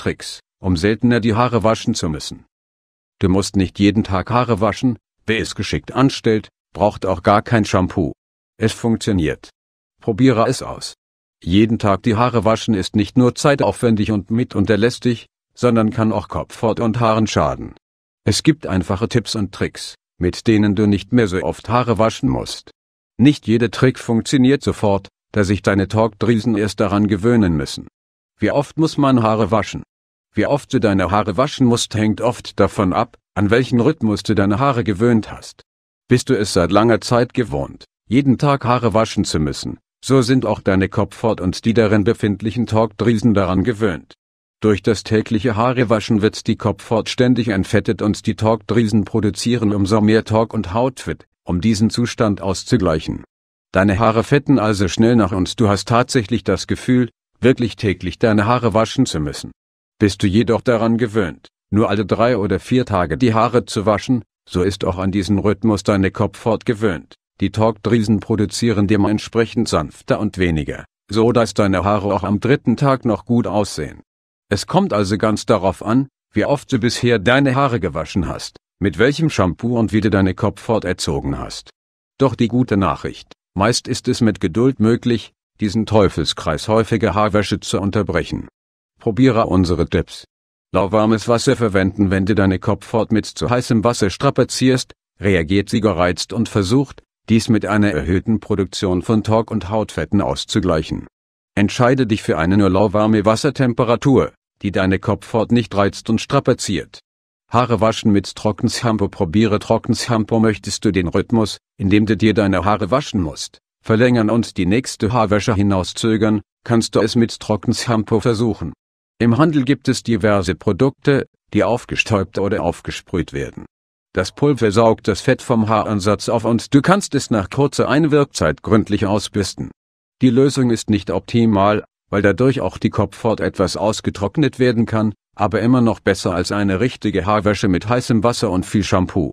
Tricks, um seltener die Haare waschen zu müssen. Du musst nicht jeden Tag Haare waschen, wer es geschickt anstellt, braucht auch gar kein Shampoo. Es funktioniert. Probiere es aus. Jeden Tag die Haare waschen ist nicht nur zeitaufwendig und mitunter lästig, sondern kann auch Kopfhaut und Haaren schaden. Es gibt einfache Tipps und Tricks, mit denen du nicht mehr so oft Haare waschen musst. Nicht jeder Trick funktioniert sofort, da sich deine Talkdrüsen erst daran gewöhnen müssen. Wie oft muss man Haare waschen? Wie oft du deine Haare waschen musst, hängt oft davon ab, an welchen Rhythmus du deine Haare gewöhnt hast. Bist du es seit langer Zeit gewohnt, jeden Tag Haare waschen zu müssen, so sind auch deine Kopfhaut und die darin befindlichen Talgdrüsen daran gewöhnt. Durch das tägliche Haarewaschen wird die Kopfhaut ständig entfettet und die Talgdrüsen produzieren umso mehr Talk und Hautfett, um diesen Zustand auszugleichen. Deine Haare fetten also schnell nach und du hast tatsächlich das Gefühl, wirklich täglich deine Haare waschen zu müssen. Bist du jedoch daran gewöhnt, nur alle drei oder vier Tage die Haare zu waschen, so ist auch an diesen Rhythmus deine Kopfhaut gewöhnt. Die Talgdrüsen produzieren dementsprechend sanfter und weniger, so dass deine Haare auch am dritten Tag noch gut aussehen. Es kommt also ganz darauf an, wie oft du bisher deine Haare gewaschen hast, mit welchem Shampoo und wie du deine Kopfhaut erzogen hast. Doch die gute Nachricht, meist ist es mit Geduld möglich, diesen Teufelskreis häufiger Haarwäsche zu unterbrechen. Probiere unsere Tipps. Lauwarmes Wasser verwenden Wenn du deine Kopfhaut mit zu heißem Wasser strapazierst, reagiert sie gereizt und versucht, dies mit einer erhöhten Produktion von Talk und Hautfetten auszugleichen. Entscheide dich für eine nur lauwarme Wassertemperatur, die deine Kopfhaut nicht reizt und strapaziert. Haare waschen mit Trockenshampoo Probiere Trockenshampoo Möchtest du den Rhythmus, in dem du dir deine Haare waschen musst, verlängern und die nächste Haarwäsche hinauszögern, kannst du es mit Trockenshampoo versuchen. Im Handel gibt es diverse Produkte, die aufgestäubt oder aufgesprüht werden. Das Pulver saugt das Fett vom Haaransatz auf und du kannst es nach kurzer Einwirkzeit gründlich ausbürsten. Die Lösung ist nicht optimal, weil dadurch auch die Kopfhaut etwas ausgetrocknet werden kann, aber immer noch besser als eine richtige Haarwäsche mit heißem Wasser und viel Shampoo.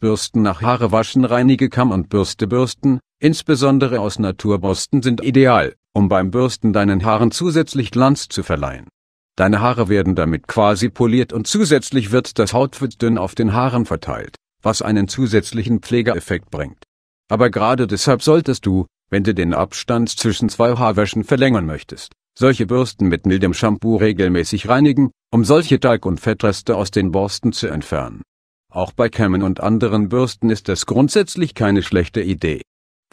Bürsten nach Haare waschen, reinige Kamm und Bürste bürsten, insbesondere aus Naturbürsten sind ideal, um beim Bürsten deinen Haaren zusätzlich Glanz zu verleihen. Deine Haare werden damit quasi poliert und zusätzlich wird das Hautwit dünn auf den Haaren verteilt, was einen zusätzlichen Pflegeeffekt bringt. Aber gerade deshalb solltest du, wenn du den Abstand zwischen zwei Haarwäschen verlängern möchtest, solche Bürsten mit mildem Shampoo regelmäßig reinigen, um solche Talg- und Fettreste aus den Borsten zu entfernen. Auch bei Kämmen und anderen Bürsten ist das grundsätzlich keine schlechte Idee.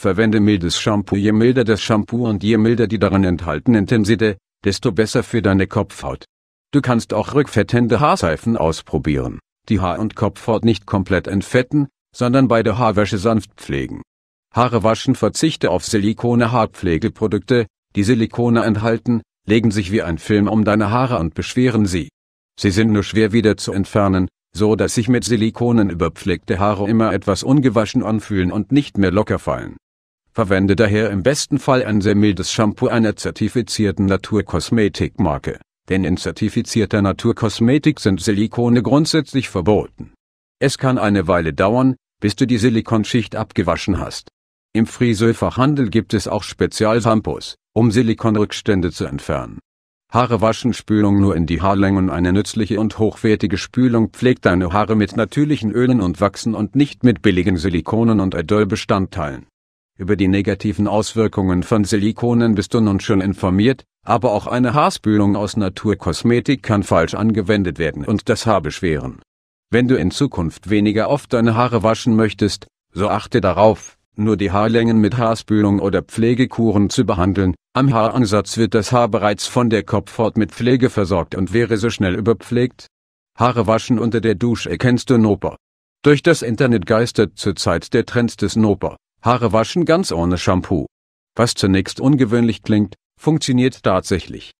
Verwende mildes Shampoo. Je milder das Shampoo und je milder die darin enthaltenen Tenside, desto besser für deine Kopfhaut. Du kannst auch rückfettende Haarseifen ausprobieren, die Haar- und Kopfhaut nicht komplett entfetten, sondern bei der Haarwäsche sanft pflegen. Haare waschen verzichte auf Silikone-Haarpflegeprodukte, die Silikone enthalten, legen sich wie ein Film um deine Haare und beschweren sie. Sie sind nur schwer wieder zu entfernen, so dass sich mit Silikonen überpflegte Haare immer etwas ungewaschen anfühlen und nicht mehr locker fallen verwende daher im besten Fall ein sehr mildes Shampoo einer zertifizierten Naturkosmetikmarke, denn in zertifizierter Naturkosmetik sind Silikone grundsätzlich verboten. Es kann eine Weile dauern, bis du die Silikonschicht abgewaschen hast. Im Friseurfachhandel gibt es auch Spezialshampoos, um Silikonrückstände zu entfernen. Haare waschen Spülung nur in die Haarlängen Eine nützliche und hochwertige Spülung pflegt deine Haare mit natürlichen Ölen und Wachsen und nicht mit billigen Silikonen und Erdölbestandteilen. Über die negativen Auswirkungen von Silikonen bist du nun schon informiert, aber auch eine Haarspülung aus Naturkosmetik kann falsch angewendet werden und das Haar beschweren. Wenn du in Zukunft weniger oft deine Haare waschen möchtest, so achte darauf, nur die Haarlängen mit Haarspülung oder Pflegekuren zu behandeln. Am Haaransatz wird das Haar bereits von der Kopfhaut mit Pflege versorgt und wäre so schnell überpflegt. Haare waschen unter der Dusche erkennst du Nopa. Durch das Internet geistert zurzeit der Trend des Nopa. Haare waschen ganz ohne Shampoo. Was zunächst ungewöhnlich klingt, funktioniert tatsächlich.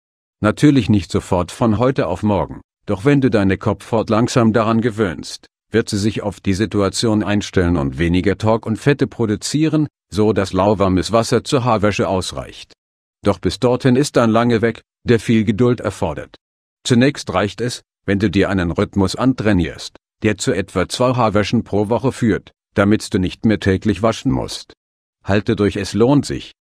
Natürlich nicht sofort von heute auf morgen, doch wenn du deine Kopfhaut langsam daran gewöhnst, wird sie sich auf die Situation einstellen und weniger Talg und Fette produzieren, so dass lauwarmes Wasser zur Haarwäsche ausreicht. Doch bis dorthin ist ein lange Weg, der viel Geduld erfordert. Zunächst reicht es, wenn du dir einen Rhythmus antrainierst, der zu etwa zwei Haarwäschen pro Woche führt, damit du nicht mehr täglich waschen musst. Halte durch, es lohnt sich.